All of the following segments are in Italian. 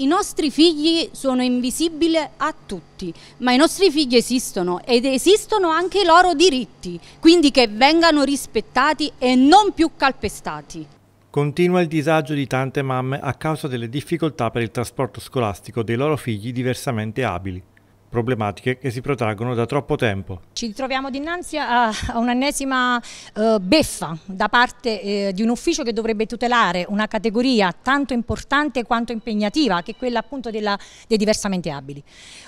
I nostri figli sono invisibili a tutti, ma i nostri figli esistono ed esistono anche i loro diritti, quindi che vengano rispettati e non più calpestati. Continua il disagio di tante mamme a causa delle difficoltà per il trasporto scolastico dei loro figli diversamente abili problematiche che si protraggono da troppo tempo. Ci troviamo dinanzi a, a un'ennesima eh, beffa da parte eh, di un ufficio che dovrebbe tutelare una categoria tanto importante quanto impegnativa che è quella appunto della, dei diversamente abili.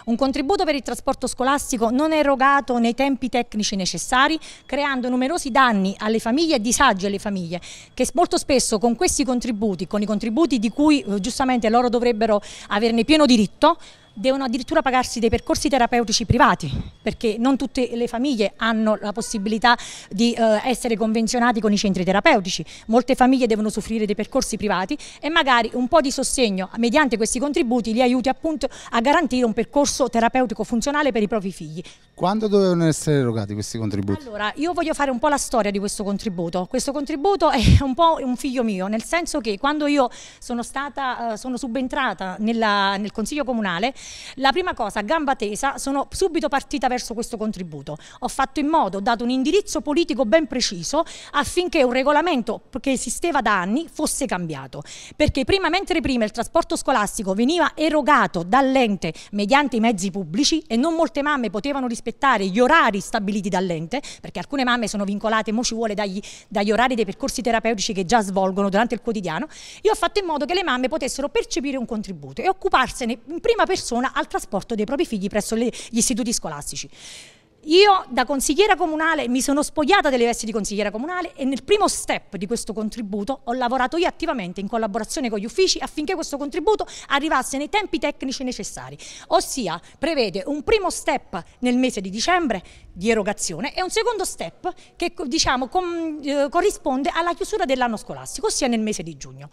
Un contributo per il trasporto scolastico non erogato nei tempi tecnici necessari creando numerosi danni alle famiglie e disagi alle famiglie che molto spesso con questi contributi, con i contributi di cui eh, giustamente loro dovrebbero averne pieno diritto, devono addirittura pagarsi dei percorsi terapeutici privati, perché non tutte le famiglie hanno la possibilità di eh, essere convenzionati con i centri terapeutici, molte famiglie devono soffrire dei percorsi privati e magari un po' di sostegno mediante questi contributi li aiuti appunto a garantire un percorso terapeutico funzionale per i propri figli. Quando dovevano essere erogati questi contributi? Allora, io voglio fare un po' la storia di questo contributo. Questo contributo è un po' un figlio mio, nel senso che quando io sono, stata, eh, sono subentrata nella, nel Consiglio Comunale la prima cosa, gamba tesa, sono subito partita verso questo contributo. Ho fatto in modo, ho dato un indirizzo politico ben preciso affinché un regolamento che esisteva da anni fosse cambiato. Perché prima, mentre prima il trasporto scolastico veniva erogato dall'ente mediante i mezzi pubblici e non molte mamme potevano rispettare gli orari stabiliti dall'ente, perché alcune mamme sono vincolate, mo ci vuole dagli, dagli orari dei percorsi terapeutici che già svolgono durante il quotidiano, io ho fatto in modo che le mamme potessero percepire un contributo e occuparsene in prima persona persona al trasporto dei propri figli presso le, gli istituti scolastici. Io da consigliera comunale mi sono spogliata delle vesti di consigliera comunale e nel primo step di questo contributo ho lavorato io attivamente in collaborazione con gli uffici affinché questo contributo arrivasse nei tempi tecnici necessari, ossia prevede un primo step nel mese di dicembre di erogazione e un secondo step che diciamo, com, eh, corrisponde alla chiusura dell'anno scolastico, ossia nel mese di giugno.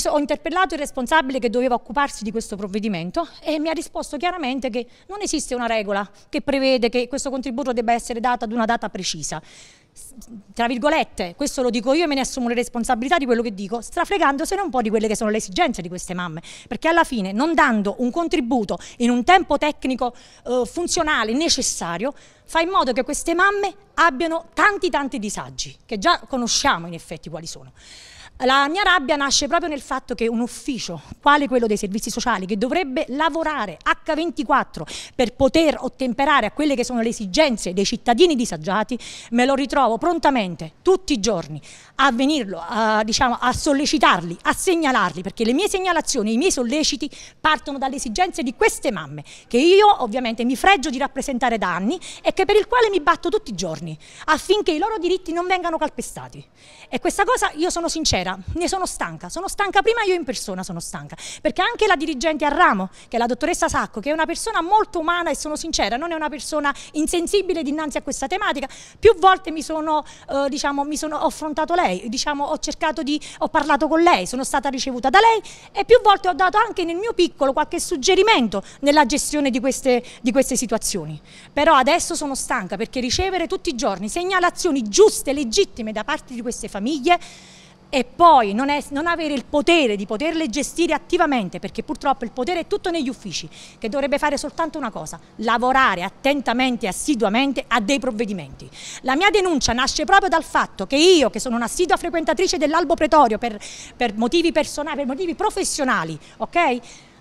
So, ho interpellato il responsabile che doveva occuparsi di questo provvedimento e mi ha risposto chiaramente che non esiste una regola che prevede che questo contributo debba essere dato ad una data precisa. Tra virgolette, questo lo dico io e me ne assumo le responsabilità di quello che dico, strafregandosene un po' di quelle che sono le esigenze di queste mamme, perché alla fine non dando un contributo in un tempo tecnico eh, funzionale necessario, fa in modo che queste mamme abbiano tanti tanti disagi, che già conosciamo in effetti quali sono. La mia rabbia nasce proprio nel fatto che un ufficio, quale quello dei servizi sociali, che dovrebbe lavorare H24 per poter ottemperare a quelle che sono le esigenze dei cittadini disagiati, me lo ritrovo prontamente tutti i giorni a venirlo, a, diciamo, a sollecitarli, a segnalarli, perché le mie segnalazioni, i miei solleciti partono dalle esigenze di queste mamme, che io ovviamente mi freggio di rappresentare da anni e che per il quale mi batto tutti i giorni, affinché i loro diritti non vengano calpestati. E questa cosa io sono sincera fiera, ne sono stanca, sono stanca prima io in persona sono stanca, perché anche la dirigente a ramo, che è la dottoressa Sacco, che è una persona molto umana e sono sincera, non è una persona insensibile dinanzi a questa tematica, più volte mi sono, eh, diciamo, mi sono affrontato lei, diciamo, ho cercato di, ho parlato con lei, sono stata ricevuta da lei e più volte ho dato anche nel mio piccolo qualche suggerimento nella gestione di queste, di queste situazioni. Però adesso sono stanca perché ricevere tutti i giorni segnalazioni giuste, legittime da parte di queste famiglie e poi non, è, non, avere il potere di poterle gestire attivamente, perché purtroppo il potere è tutto negli uffici, che dovrebbe fare soltanto una cosa, lavorare attentamente e assiduamente a dei provvedimenti. La mia denuncia nasce proprio dal fatto che io, che sono un'assidua frequentatrice dell'albo pretorio per, per, motivi personali, per motivi professionali, ok?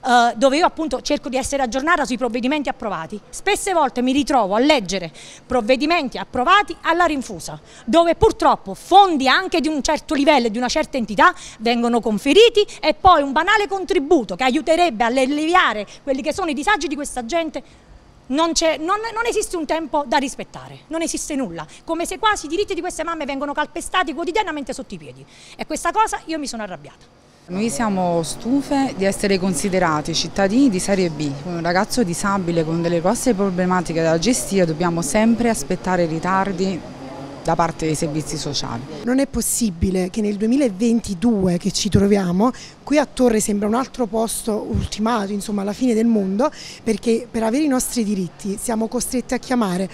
Eh, dove io appunto cerco di essere aggiornata sui provvedimenti approvati. Spesse volte mi ritrovo a leggere provvedimenti approvati alla rinfusa, dove purtroppo fondi anche di un certo livello e di una certa entità vengono conferiti e poi un banale contributo che aiuterebbe a alleviare quelli che sono i disagi di questa gente non, non, non, esiste un tempo da rispettare, non esiste nulla, come se quasi i diritti di queste mamme vengono calpestati quotidianamente sotto i piedi. E questa cosa io mi sono arrabbiata. Noi siamo stufe di essere considerati cittadini di serie B. Un ragazzo disabile con delle grosse problematiche da gestire dobbiamo sempre aspettare ritardi da parte dei servizi sociali. Non è possibile che nel 2022 che ci troviamo, qui a Torre sembra un altro posto ultimato, insomma alla fine del mondo, perché per avere i nostri diritti siamo costretti a chiamare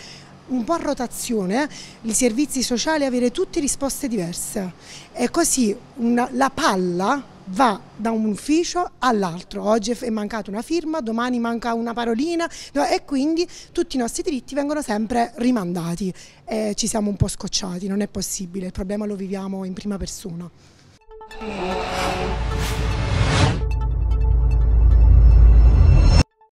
un po' a rotazione eh, i servizi sociali e avere tutte risposte diverse. È così una, la palla va da un ufficio all'altro. Oggi è mancata una firma, domani manca una parolina e quindi tutti i nostri diritti vengono sempre rimandati. Eh, ci siamo un po' scocciati, non è possibile, il problema lo viviamo in prima persona.